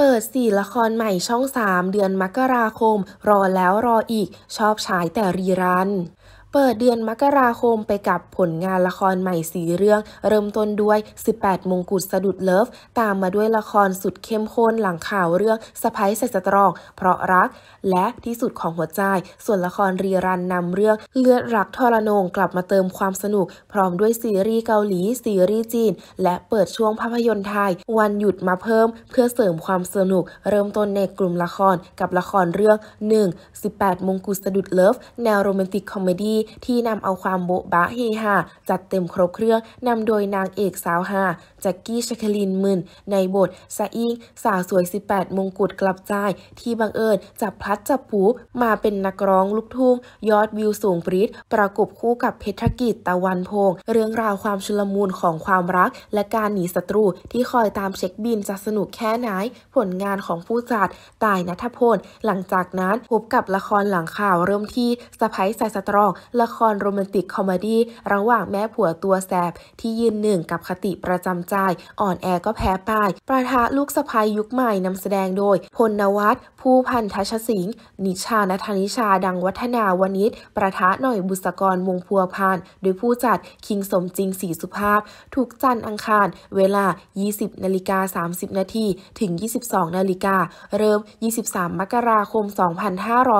เปิดสี่ละครใหม่ช่อง 3 เดือนมกราคมรอแล้วรออีกชอบฉายแต่รีรันเปิดเดือนมกราคมไปกับผลงานละครใหม่สีเรื่อง เริ่มต้นด้วย 18 มงกุฎสะดุดเลิฟตามมาด้วยละครสุดเข้มข้นหลังข่าวเรื่องสไปซ์ใส่สตรอง เพราะรัก และที่สุดของหัวใจ ส่วนละครรีรันนำเรื่องเลือดรักทรนงกลับมาเติมความสนุก พร้อมด้วยซีรีส์เกาหลีซีรีส์จีนและเปิดช่วงภาพยนตร์ไทย วันหยุดมาเพิ่มเพื่อเสริมความสนุกเริ่มต้นในกลุ่มละครกับละครเรื่อง1 18มงกุฎสะดุดเลิฟแนวโรแมนติกคอมเมดี้ที่นำเอาความโบ๊ะบะเฮฮาจัดเต็มครบเครื่องนำโดยนางเอกสาวฮาแจ็กกี้ชคลินมืนในบทสาอิงสาวสวย 18 มงกุฎกลับใจ ที่บังเอิญจับพลัดจับผูมาเป็นนักร้องลูกทุ่ง ยอดวิวสูงปรีดประกบคู่กับเพชรกิจตะวันพง เรื่องราวความชุลมุนของความรัก และการหนีศัตรูที่คอยตามเช็คบินจะสนุกแค่ไหนผลงานของผู้จัดตายนัทพลหลังจากนั้นพบกับละครหลังข่าวเริ่มที่สะพ้ายสายสตรองละครโรแมนติกคอมเมดี้ระหว่างแม่ผัวตัวแสบ ที่ยืนหนึ่งกับคติประจำใจ อ่อนแอก็แพ้ป้าย ประทะลูกสะพายยุคใหม่นำแสดงโดยพลนวัตผู้พันทัชสิงห์นิชาณธนิชาดังวัฒนาวณิชประทะหน่อยบุษกรวงพัวพาน โดยผู้จัดคิงสมจริงสีสุภาพ ถูกจันอังคาร เวลา 20นาฬิกา30นาทีถึง 22นาฬิกาเริ่ม 23 มกราคม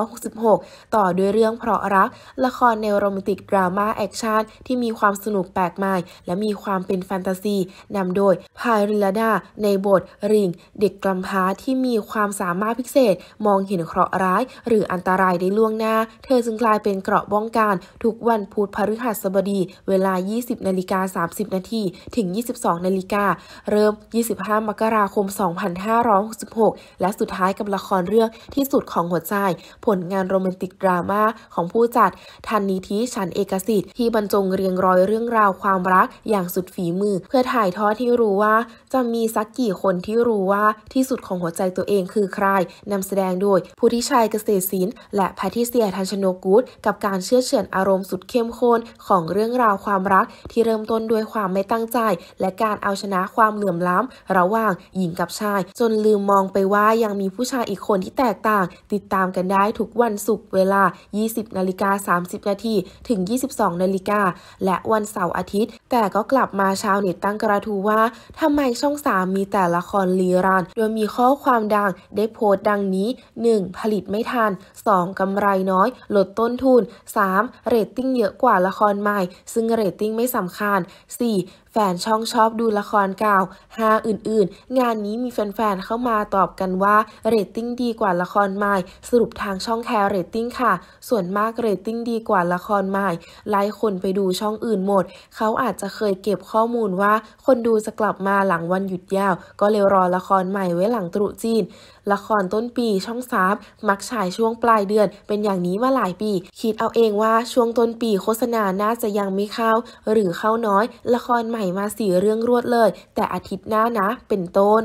2566 ต่อด้วยเรื่องเพราะรักละครรแนวโรแมนติก ดราม่าแอคชั่นที่มีความสนุกแปลกใหม่ และมีความเป็นแฟนตาซี นำโดยพายริลดาในบท ริง เด็กกำพร้าที่มีความสามารถพิเศษ มองเห็นเคราะห์ร้าย หรืออันตรายได้ล่วงหน้า เธอจึงกลายเป็นเกราะป้องกันทุกวันพุธพฤหัสบดีเวลา 20 นาฬิกา 30 นาทีถึง 22 นาฬิกาเริ่ม 25 มกราคม 2566 และสุดท้ายกับละครเรื่องที่สุดของหัวใจ ผลงานโรแมนติกดราม่าของผู้จัดทันนิธิชันเอกสิทธิ์ที่บรรจงเรียงร้อยเรื่องราวความรักอย่างสุดฝีมือ เพื่อถ่ายทอดที่รู้ว่าจะมีสักกี่คนที่รู้ว่าที่สุดของหัวใจตัวเองคือใครนำแสดงโดยผู้ที่ชัยเกษตรศิลป์และแพทิเซียทันชโนกูดกับการเชื่อเฉือนอารมณ์สุดเข้มข้นของเรื่องราวความรักที่เริ่มต้นด้วยความไม่ตั้งใจ และการเอาชนะความเหลื่อมล้ำระหว่าง หญิงกับชาย จนลืมมองไปว่ายังมีผู้ชายอีกคนที่แตกต่าง ติดตามกันได้ทุกวันศุกร์เวลา 20 นาฬิกา 30นาาทีถึง 22นาฬิกา และวันเสาร์อาทิตย์ แต่ก็กลับมาชาวเน็ตตั้งกระทู้ว่า ทำไมช่อง 3 มีแต่ละครลีรานโดยมีข้อความดังได้โพสต์ดังนี้ 1. ผลิตไม่ทัน 2. กำไรน้อย ลดต้นทุน 3. เรตติ้งเยอะกว่าละครใหม่ ซึ่งเรตติ้งไม่สำคัญ 4. แฟนช่องชอบดูละครเก่าหาอื่นๆ งานนี้มีแฟนๆ เข้ามาตอบกันว่า เรตติ้งดีกว่าละครใหม่สรุปทางช่องแคร์เรตติ้งค่ะ ส่วนมากเรตติ้งดีกว่าละครใหม่ หลายคนไปดูช่องอื่นหมดเขาอาจจะเคยเก็บข้อมูลว่าคนดูจะกลับมาหลังวัน หยุดยาว ก็เลยรอ ละครใหม่ไว้หลังตรุษจีนละครต้นปีช่องสามมักฉายช่วงปลายเดือน เป็นอย่างนี้มาหลายปีคิดเอาเองว่าช่วงต้นปี โฆษณาน่าจะยังไม่เข้าหรือเข้าน้อย ละครใหม่มาสี่เรื่องรวดเลย แต่อาทิตย์หน้านะเป็นต้น